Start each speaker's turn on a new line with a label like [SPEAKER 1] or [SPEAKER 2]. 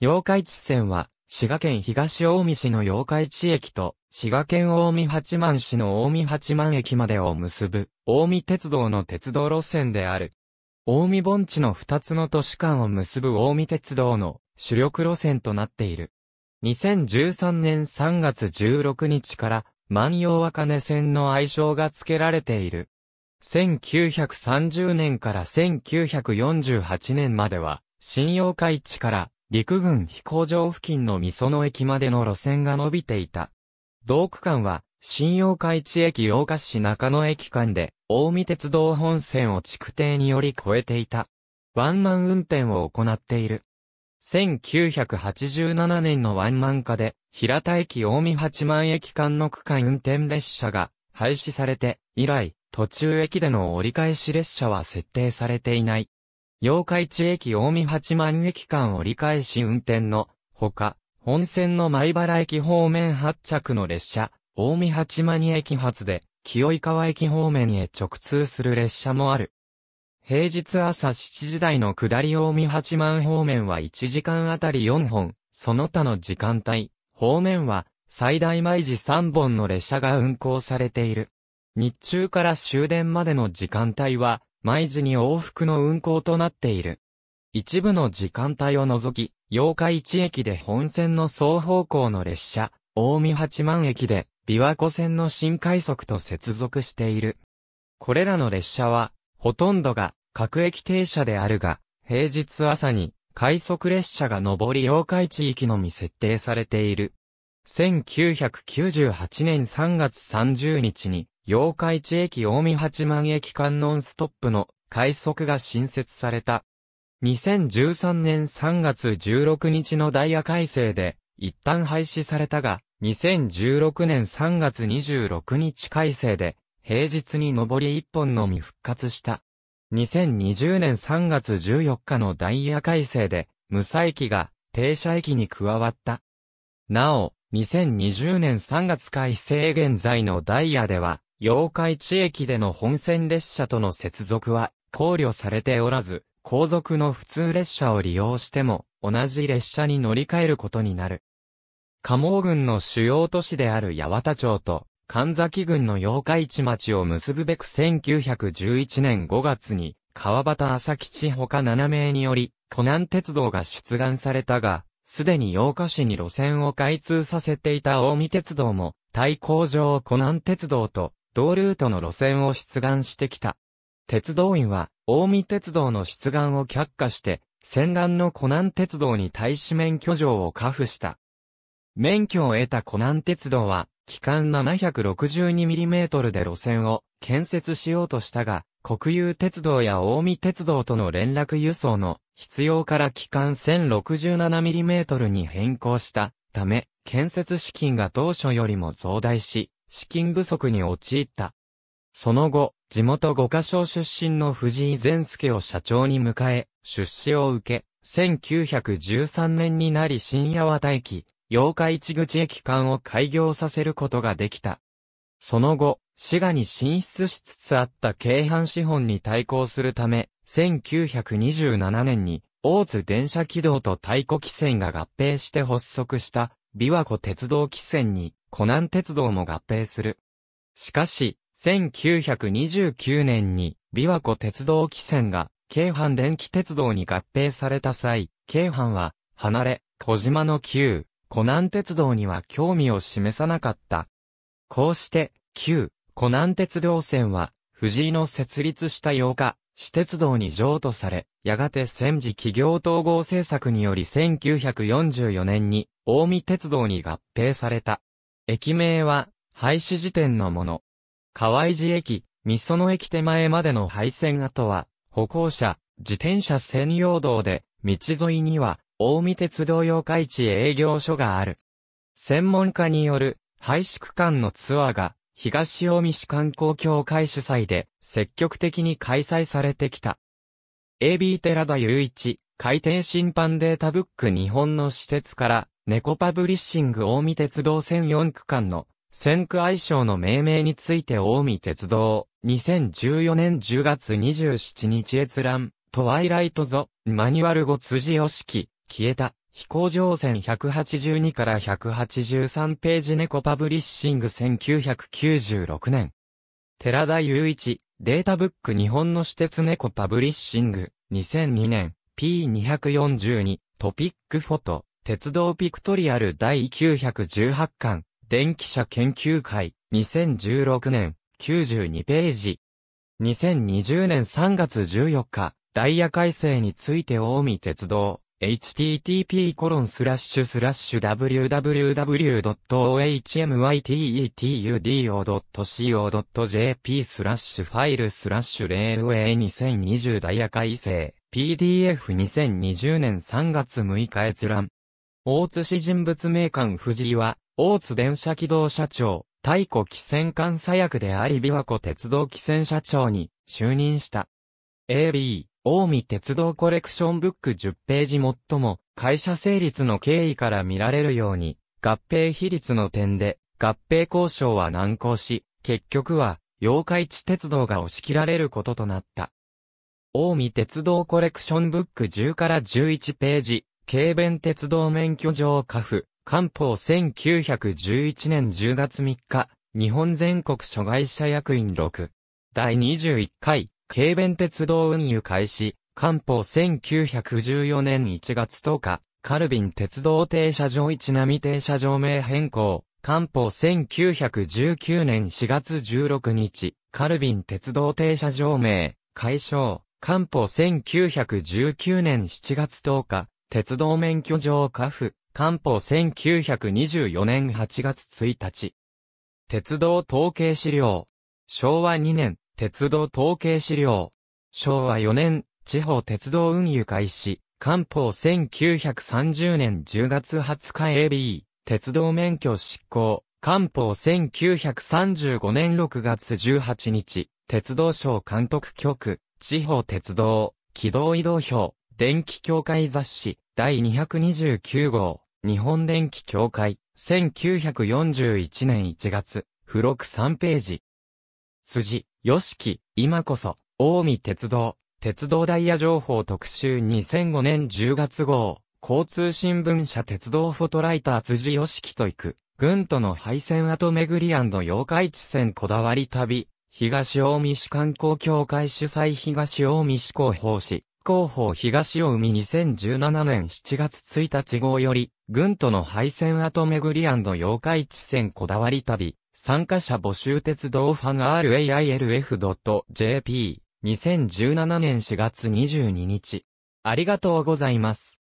[SPEAKER 1] 八日市線は、滋賀県東近江市の八日市駅と、滋賀県近江八幡市の大見八幡駅までを結ぶ、近江鉄道の鉄道路線である。近江盆地の二つの都市間を結ぶ近江鉄道の主力路線となっている。2013年3月16日から、万葉若根線の愛称が付けられている。1930年から1948年までは、新八日市から陸軍飛行場付近の三園駅までの路線が伸びていた。同区間は、新洋海地駅大岡市中野駅間で、大見鉄道本線を築堤により越えていた。ワンマン運転を行っている。1987年のワンマン化で、平田駅大見八幡駅間の区間運転列車が廃止されて、以来、途中駅での折り返し列車は設定されていない。八日市駅大見八幡駅間折り返し運転の、ほか、本線の米原駅方面発着の列車、大見八幡駅発で、清井川駅方面へ直通する列車もある。平日朝7時台の下り大見八幡方面は1時間あたり4本、その他の時間帯、方面は最大毎時3本の列車が運行されている。日中から終電までの時間帯は、毎時に往復の運行となっている。一部の時間帯を除き、八日市駅で本線の双方向の列車、大見八幡駅で、琵琶湖線の新快速と接続している。これらの列車は、ほとんどが各駅停車であるが、平日朝に快速列車が上り八日市駅のみ設定されている。1998年3月30日に八日市駅大見八幡駅間ノンストップの快速が新設された。2013年3月16日のダイヤ改正で、一旦廃止されたが、2016年3月26日改正で、平日に上り一本のみ復活した。2020年3月14日のダイヤ改正で、無差駅が停車駅に加わった。なお、2020年3月改正現在のダイヤでは、八日市駅での本線列車との接続は考慮されておらず、後続の普通列車を利用しても同じ列車に乗り換えることになる。加茂郡の主要都市である八幡町と神崎郡の八日市町を結ぶべく1911年5月に川端浅吉他7名により、湖南鉄道が出願されたが、すでに八日市に路線を開通させていた大見鉄道も、対抗上湖南鉄道と同ルートの路線を出願してきた。鉄道院は、近江鉄道の出願を却下して、洗岸の湖南鉄道に対し免許状を下付した。免許を得た湖南鉄道は、機関 762mm で路線を建設しようとしたが、国有鉄道や近江鉄道との連絡輸送の必要から機関 1067mm に変更したため、建設資金が当初よりも増大し、資金不足に陥った。その後、地元五箇所出身の藤井善介を社長に迎え、出資を受け、1913年になり新八和駅、八日市口駅間を開業させることができた。その後、滋賀に進出しつつあった京阪資本に対抗するため、1927年に、大津電車軌道と太鼓汽船が合併して発足した、琵琶湖鉄道汽船に、湖南鉄道も合併する。しかし、1929年に、琵琶湖鉄道汽船が、京阪電気鉄道に合併された際、京阪は、離れ、小島の旧、湖南鉄道には興味を示さなかった。こうして、旧、湖南鉄道線は、藤井の設立した8日、私鉄道に譲渡され、やがて戦時企業統合政策により1944年に、大見鉄道に合併された。駅名は、廃止時点のもの。河合寺駅、三園駅手前までの廃線跡は、歩行者、自転車専用道で、道沿いには、大見鉄道用海地営業所がある。専門家による、廃止区間のツアーが、東大見市観光協会主催で積極的に開催されてきた。AB 寺田雄一、回転審判データブック日本の私鉄から猫パブリッシング近江鉄道線4区間の線区愛称の命名について近江鉄道2014年10月27日閲覧トワイライトゾマニュアル後辻義樹消えた飛行乗船182から183ページ猫パブリッシング1996年寺田雄一データブック日本の私鉄猫パブリッシング2002年 P242 トピックフォト鉄道ピクトリアル第918巻、電気車研究会、2016年、92ページ。2020年3月14日、ダイヤ改正について大見鉄道、h t t p w w w o h m i t e t u d o c o j p スラッシュファイルスラッシュレールウェイ2020ダイヤ改正 PDF2020 年3月6日閲覧大津市人物名館藤井は、大津電車機動社長、太古汽船監査役であり琵琶湖鉄道汽船社長に就任した。AB、大見鉄道コレクションブック10ページ最も、会社成立の経緯から見られるように、合併比率の点で、合併交渉は難航し、結局は、妖怪地鉄道が押し切られることとなった。大見鉄道コレクションブック10から11ページ、軽便鉄道免許状下付、官報1911年10月3日、日本全国諸外者役員6。第21回、軽便鉄道運輸開始、官報1914年1月10日、カルビン鉄道停車場一並停車場名変更、官報1919年4月16日、カルビン鉄道停車場名、解消、官報1919年7月10日、鉄道免許状下府、官報1924年8月1日。鉄道統計資料。昭和2年、鉄道統計資料。昭和4年、地方鉄道運輸開始。官報1930年10月20日 AB、鉄道免許執行。官報1935年6月18日、鉄道省監督局、地方鉄道、軌道移動表、電気協会雑誌、第229号、日本電気協会、1941年1月、付録3ページ。辻、よしき、今こそ、大見鉄道、鉄道ダイヤ情報特集2005年10月号、交通新聞社鉄道フォトライター辻よしきと行く、軍との敗戦跡巡り妖怪地線こだわり旅、東大見市観光協会主催東大見市広報誌、広報東を海2017年7月1日号より、軍との敗戦後巡り妖怪地線こだわり旅、参加者募集鉄道ファン railf.jp2017 年4月22日。ありがとうございます。